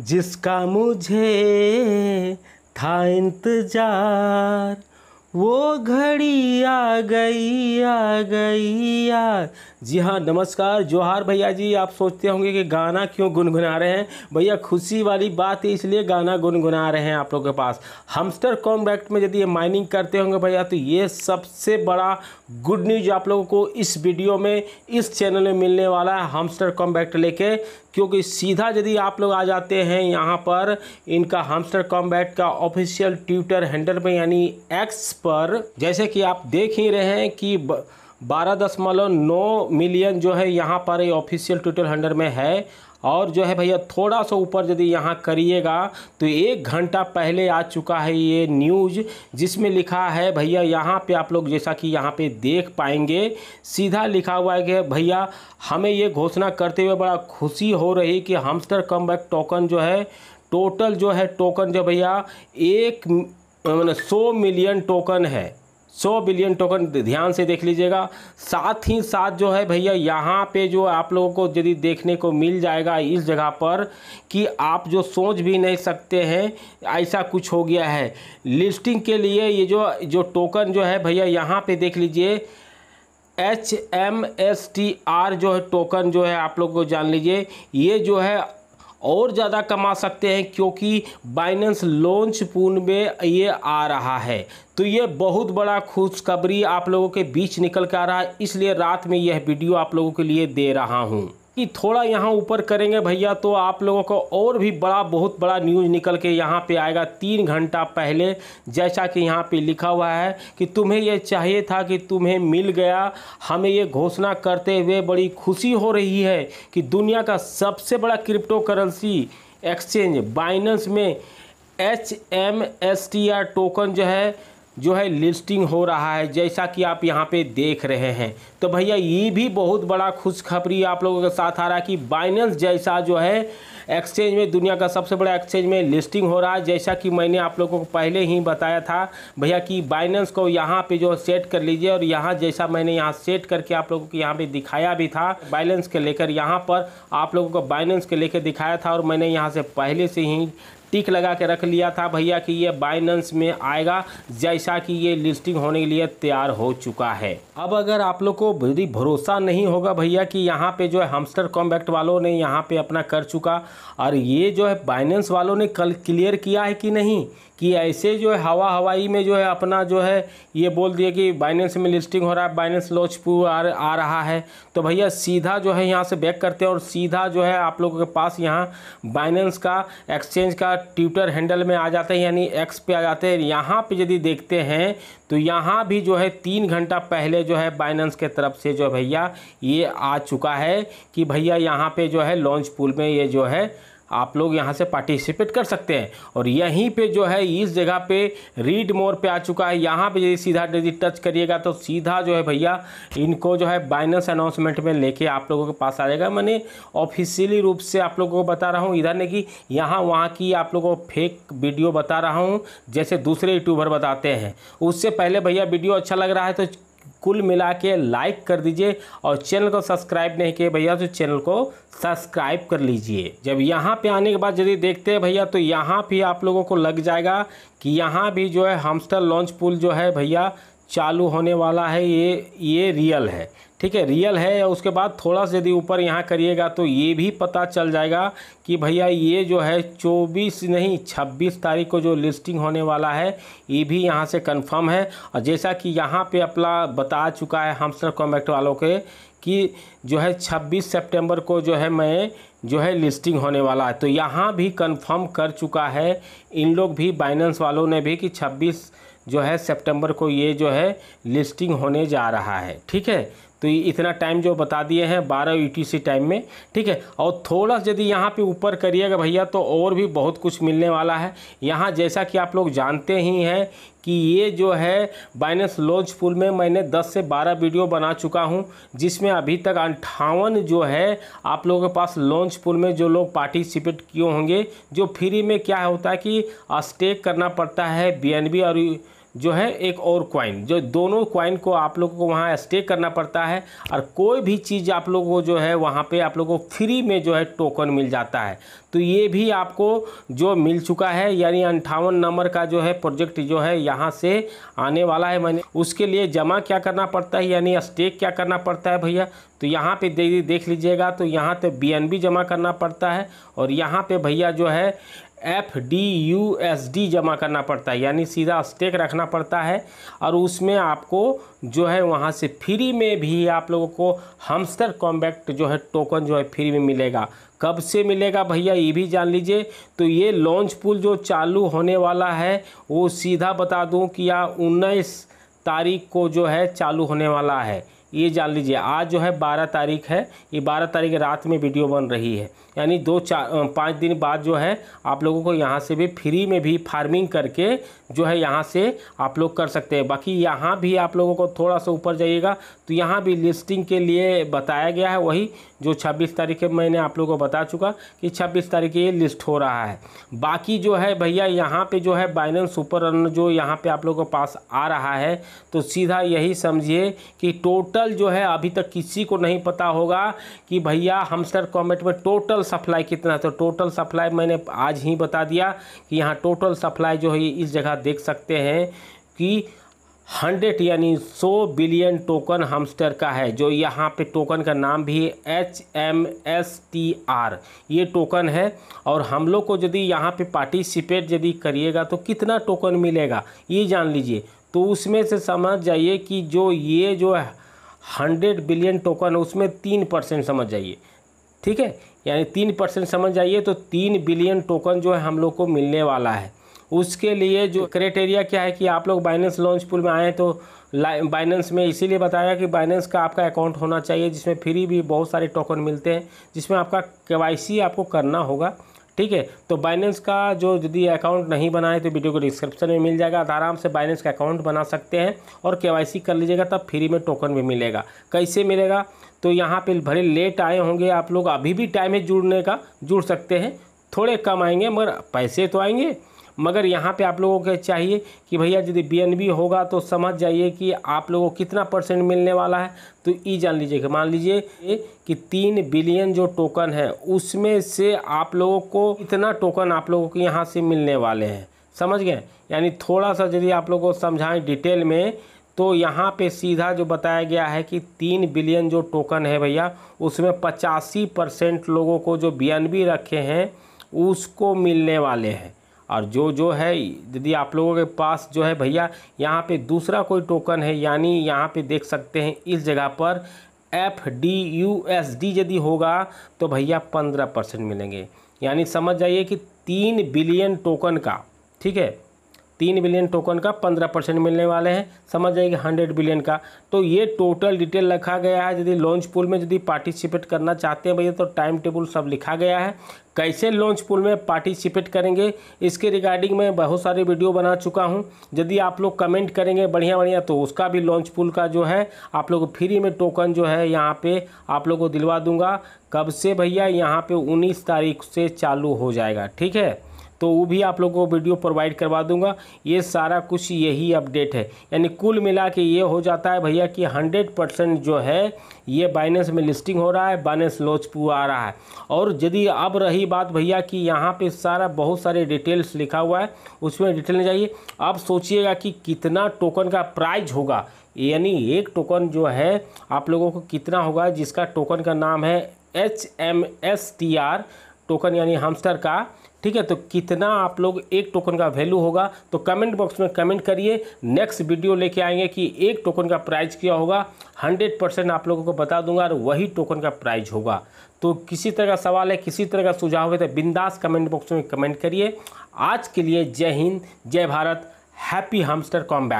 जिसका मुझे था इंतजार वो घड़ी आ गई आ गई आ जी हाँ नमस्कार जोहार भैया जी आप सोचते होंगे कि गाना क्यों गुनगुना रहे हैं भैया खुशी वाली बात है इसलिए गाना गुनगुना रहे हैं आप लोगों के पास हमस्टर कॉम्बैक्ट में यदि ये माइनिंग करते होंगे भैया तो ये सबसे बड़ा गुड न्यूज आप लोगों को इस वीडियो में इस चैनल में मिलने वाला है हमस्टर कॉम्बैक्ट लेके क्योंकि सीधा यदि आप लोग आ जाते हैं यहाँ पर इनका हमस्टर कॉम्बैट का ऑफिशियल ट्विटर हैंडल पर यानी एक्स पर जैसे कि आप देख ही रहे हैं कि बारह दशमलव नौ मिलियन जो है यहाँ पर ये ऑफिशियल ट्विटर हैंडल में है और जो है भैया थोड़ा सा ऊपर यदि यहाँ करिएगा तो एक घंटा पहले आ चुका है ये न्यूज जिसमें लिखा है भैया यहाँ पे आप लोग जैसा कि यहाँ पे देख पाएंगे सीधा लिखा हुआ है कि भैया हमें ये घोषणा करते हुए बड़ा खुशी हो रही कि हमस्टर कम टोकन जो है टोटल जो है टोकन जो भैया एक मैंने मतलब सौ मिलियन टोकन है सौ बिलियन टोकन ध्यान से देख लीजिएगा साथ ही साथ जो है भैया यहाँ पे जो आप लोगों को यदि देखने को मिल जाएगा इस जगह पर कि आप जो सोच भी नहीं सकते हैं ऐसा कुछ हो गया है लिस्टिंग के लिए ये जो जो टोकन जो है भैया यहाँ पे देख लीजिए H M S T R जो है टोकन जो है आप लोग को जान लीजिए ये जो है और ज़्यादा कमा सकते हैं क्योंकि बाइनेंस लॉन्च पूर्ण में ये आ रहा है तो ये बहुत बड़ा खुशखबरी आप लोगों के बीच निकल कर आ रहा है इसलिए रात में यह वीडियो आप लोगों के लिए दे रहा हूँ कि थोड़ा यहाँ ऊपर करेंगे भैया तो आप लोगों को और भी बड़ा बहुत बड़ा न्यूज़ निकल के यहाँ पे आएगा तीन घंटा पहले जैसा कि यहाँ पे लिखा हुआ है कि तुम्हें यह चाहिए था कि तुम्हें मिल गया हमें ये घोषणा करते हुए बड़ी खुशी हो रही है कि दुनिया का सबसे बड़ा क्रिप्टो करेंसी एक्सचेंज बाइनेंस में H M S T R token जो है जो है लिस्टिंग हो रहा है जैसा कि आप यहाँ पे देख रहे हैं तो भैया ये भी बहुत बड़ा खुशखबरी आप लोगों के साथ आ रहा है कि बाइनेंस जैसा जो है एक्सचेंज में दुनिया का सबसे बड़ा एक्सचेंज में लिस्टिंग हो रहा है जैसा कि मैंने आप लोगों को पहले ही बताया था भैया कि बाइनेंस को यहाँ पे जो सेट कर लीजिए और यहाँ जैसा मैंने यहाँ सेट करके आप लोगों को यहाँ पे दिखाया भी था बाइलेंस के लेकर यहाँ पर आप लोगों को बाइनेंस के लेकर दिखाया था और मैंने यहाँ से पहले से ही टिक लगा के रख लिया था भैया कि ये बाइनेंस में आएगा जैसा कि ये लिस्टिंग होने के लिए तैयार हो चुका है अब अगर आप लोग को यदि भरोसा नहीं होगा भैया कि यहाँ पे जो है हमस्टर कॉम्बैक्ट वालों ने यहाँ पे अपना कर चुका और ये जो है बाइनेंस वालों ने कल क्लियर किया है कि नहीं कि ऐसे जो है हवा हवाई में जो है अपना जो है ये बोल दिया कि बाइनेंस में लिस्टिंग हो रहा है बाइनेंस लॉन्च आ, आ रहा है तो भैया सीधा जो है यहाँ से बैक करते हैं और सीधा जो है आप लोगों के पास यहाँ बाइनेंस का एक्सचेंज का ट्विटर हैंडल में आ जाता है यानी एक्स पे आ जाते हैं यहाँ पर यदि देखते हैं तो यहाँ भी जो है तीन घंटा पहले जो है बाइनेंस के तरफ से जो भैया ये आ चुका है कि भैया यहाँ पे जो है लॉन्च पूल में ये जो है आप लोग यहाँ से पार्टिसिपेट कर सकते हैं और यहीं पे जो है इस जगह पे रीड मोर पे आ चुका है यहाँ पे यदि सीधा यदि टच करिएगा तो सीधा जो है भैया इनको जो है बाइनस अनाउंसमेंट में लेके आप लोगों के पास आ जाएगा मैंने ऑफिशियली रूप से आप लोगों को बता रहा हूँ इधर ने कि यहाँ वहाँ की आप लोगों को फेक वीडियो बता रहा हूँ जैसे दूसरे यूट्यूबर बताते हैं उससे पहले भैया वीडियो अच्छा लग रहा है तो कुल मिला के लाइक कर दीजिए और चैनल को सब्सक्राइब नहीं किए भैया तो चैनल को सब्सक्राइब कर लीजिए जब यहाँ पे आने के बाद यदि देखते हैं भैया तो यहाँ भी आप लोगों को लग जाएगा कि यहाँ भी जो है हमस्टर लॉन्च पुल जो है भैया चालू होने वाला है ये ये रियल है ठीक है रियल है या उसके बाद थोड़ा सा यदि ऊपर यहाँ करिएगा तो ये भी पता चल जाएगा कि भैया ये जो है 24 नहीं 26 तारीख को जो लिस्टिंग होने वाला है ये भी यहाँ से कंफर्म है और जैसा कि यहाँ पे अपना बता चुका है हमसर कॉमेक्ट वालों के कि जो है 26 सितंबर को जो है मैं जो है लिस्टिंग होने वाला है तो यहाँ भी कन्फर्म कर चुका है इन लोग भी बाइनेंस वालों ने भी कि छब्बीस जो है सितंबर को ये जो है लिस्टिंग होने जा रहा है ठीक है तो इतना टाइम जो बता दिए हैं बारह यू टाइम में ठीक है और थोड़ा सा यदि यहाँ पे ऊपर करिएगा भैया तो और भी बहुत कुछ मिलने वाला है यहाँ जैसा कि आप लोग जानते ही हैं कि ये जो है बाइनेंस लॉन्च पुल में मैंने 10 से 12 वीडियो बना चुका हूँ जिसमें अभी तक अंठावन जो है आप लोगों के पास लॉन्च पुल में जो लोग पार्टिसिपेट किए होंगे जो फ्री में क्या होता है कि स्टेक करना पड़ता है बी और जो है एक और क्वाइन जो दोनों क्वाइन को आप लोगों को वहाँ स्टे करना पड़ता है और कोई भी चीज़ आप लोगों को जो है वहाँ पे आप लोगों को फ्री में जो है टोकन मिल जाता है तो ये भी आपको जो मिल चुका है यानी अंठावन नंबर का जो है प्रोजेक्ट जो है यहाँ से आने वाला है मैंने उसके लिए जमा क्या करना पड़ता है यानी स्टेक क्या करना पड़ता है भैया तो यहाँ पे दे, देख लीजिएगा तो यहाँ पे बी जमा करना पड़ता है और यहाँ पे भैया जो है F D U S D जमा करना पड़ता है यानी सीधा स्टेक रखना पड़ता है और उसमें आपको जो है वहाँ से फ्री में भी आप लोगों को हमस्टर कॉम्बैक्ट जो है टोकन जो है फ्री में मिलेगा कब से मिलेगा भैया ये भी जान लीजिए तो ये लॉन्च पुल जो चालू होने वाला है वो सीधा बता दूँ कि यह उन्नीस तारीख को जो है चालू होने वाला है ये जान लीजिए आज जो है बारह तारीख है ये बारह तारीख रात में वीडियो बन रही है यानी दो चार पाँच दिन बाद जो है आप लोगों को यहाँ से भी फ्री में भी फार्मिंग करके जो है यहाँ से आप लोग कर सकते हैं बाकी यहाँ भी आप लोगों को थोड़ा सा ऊपर जाइएगा तो यहाँ भी लिस्टिंग के लिए बताया गया है वही जो 26 तारीख है मैंने आप लोगों को बता चुका कि 26 तारीख ये लिस्ट हो रहा है बाकी जो है भैया यहाँ पे जो है बाइनेंस सुपर रन जो यहाँ पे आप लोगों के पास आ रहा है तो सीधा यही समझिए कि टोटल जो है अभी तक किसी को नहीं पता होगा कि भैया हम सर कॉमेंट में टोटल टोटल सप्लाई कितना तो टोटल सप्लाई मैंने आज ही बता दिया कि यहाँ टोटल सप्लाई जो है इस जगह देख सकते हैं कि हंड्रेड यानी सौ बिलियन टोकन हमस्टर का है जो यहाँ पे टोकन का नाम भी H M S T R ये टोकन है और हम लोग को यदि यहाँ पे पार्टिसिपेट यदि करिएगा तो कितना टोकन मिलेगा ये जान लीजिए तो उसमें से समझ जाइए कि जो ये जो हंड्रेड बिलियन टोकन उसमें तीन परसेंट समझ जाइए ठीक है यानी तीन परसेंट समझ जाइए तो तीन बिलियन टोकन जो है हम लोग को मिलने वाला है उसके लिए जो क्राइटेरिया क्या है कि आप लोग बाइनेंस लॉन्च पुल में आए तो बाइनेंस में इसीलिए बताया कि बाइनेंस का आपका अकाउंट होना चाहिए जिसमें फ्री भी बहुत सारे टोकन मिलते हैं जिसमें आपका के आपको करना होगा ठीक है तो बाइनेंस का जो यदि अकाउंट नहीं बनाए तो वीडियो को डिस्क्रिप्शन में मिल जाएगा आराम से बाइनेंस का अकाउंट बना सकते हैं और के कर लीजिएगा तब फ्री में टोकन भी मिलेगा कैसे मिलेगा तो यहाँ पे भले लेट आए होंगे आप लोग अभी भी टाइम है जुड़ने का जुड़ सकते हैं थोड़े कम आएंगे मगर पैसे तो आएंगे मगर यहाँ पे आप लोगों को चाहिए कि भैया यदि बी होगा तो समझ जाइए कि आप लोगों को कितना परसेंट मिलने वाला है तो ये जान लीजिएगा मान लीजिए कि तीन बिलियन जो टोकन है उसमें से आप लोगों को इतना टोकन आप लोगों के यहाँ से मिलने वाले हैं समझ गए यानी थोड़ा सा यदि आप लोगों को समझाएं डिटेल में तो यहाँ पे सीधा जो बताया गया है कि तीन बिलियन जो टोकन है भैया उसमें पचासी परसेंट लोगों को जो बी रखे हैं उसको मिलने वाले हैं और जो जो है यदि आप लोगों के पास जो है भैया यहाँ पे दूसरा कोई टोकन है यानी यहाँ पे देख सकते हैं इस जगह पर F D U S D यदि होगा तो भैया पंद्रह परसेंट मिलेंगे यानी समझ जाइए कि तीन बिलियन टोकन का ठीक है तीन बिलियन टोकन का पंद्रह परसेंट मिलने वाले हैं समझ जाएगी हंड्रेड बिलियन का तो ये टोटल डिटेल रखा गया है यदि लॉन्च पुल में यदि पार्टिसिपेट करना चाहते हैं भैया तो टाइम टेबल सब लिखा गया है कैसे लॉन्च पुल में पार्टिसिपेट करेंगे इसके रिगार्डिंग मैं बहुत सारे वीडियो बना चुका हूं यदि आप लोग कमेंट करेंगे बढ़िया बढ़िया तो उसका भी लॉन्च पुल का जो है आप लोग फ्री में टोकन जो है यहाँ पे आप लोग को दिलवा दूंगा कब से भैया यहाँ पे 19 तारीख से चालू हो जाएगा ठीक है तो वो भी आप लोगों को वीडियो प्रोवाइड करवा दूंगा ये सारा कुछ यही अपडेट है यानी कुल मिला के ये हो जाता है भैया कि हंड्रेड परसेंट जो है ये बाइनेंस में लिस्टिंग हो रहा है बाइनेंस लॉन्च आ रहा है और यदि अब रही बात भैया कि यहाँ पे सारा बहुत सारे डिटेल्स लिखा हुआ है उसमें डिटेल में जाइए आप सोचिएगा कि कितना टोकन का प्राइज होगा यानी एक टोकन जो है आप लोगों को कितना होगा जिसका टोकन का नाम है H M S T R token यानी हमस्टर का ठीक है तो कितना आप लोग एक टोकन का वैल्यू होगा तो कमेंट बॉक्स में कमेंट करिए नेक्स्ट वीडियो लेके आएंगे कि एक टोकन का प्राइस क्या होगा हंड्रेड परसेंट आप लोगों को बता दूंगा और वही टोकन का प्राइस होगा तो किसी तरह का सवाल है किसी तरह का सुझाव है तो बिंदास कमेंट बॉक्स में कमेंट करिए आज के लिए जय हिंद जय भारत हैप्पी हमस्टर कॉम